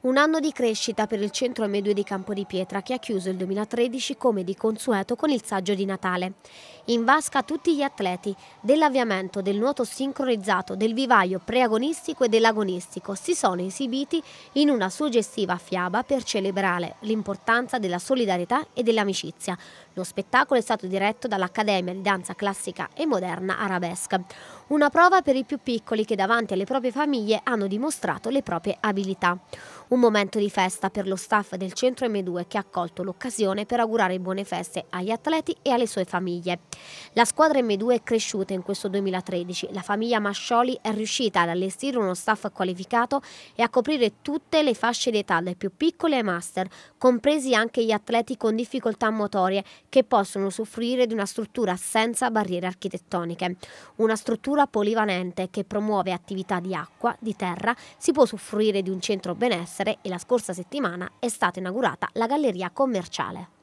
Un anno di crescita per il centro medio di Campo di Pietra che ha chiuso il 2013 come di consueto con il saggio di Natale. In vasca tutti gli atleti dell'avviamento, del nuoto sincronizzato, del vivaio preagonistico e dell'agonistico si sono esibiti in una suggestiva fiaba per celebrare l'importanza della solidarietà e dell'amicizia. Lo spettacolo è stato diretto dall'Accademia di Danza Classica e Moderna Arabesque. Una prova per i più piccoli che davanti alle proprie famiglie hanno dimostrato le proprie abilità. Un momento di festa per lo staff del centro M2 che ha colto l'occasione per augurare buone feste agli atleti e alle sue famiglie. La squadra M2 è cresciuta in questo 2013. La famiglia Mascioli è riuscita ad allestire uno staff qualificato e a coprire tutte le fasce d'età dai più piccoli ai master, compresi anche gli atleti con difficoltà motorie che possono usufruire di una struttura senza barriere architettoniche. Una struttura polivalente che promuove attività di acqua, di terra, si può usufruire di un centro benessere essere e la scorsa settimana è stata inaugurata la galleria commerciale.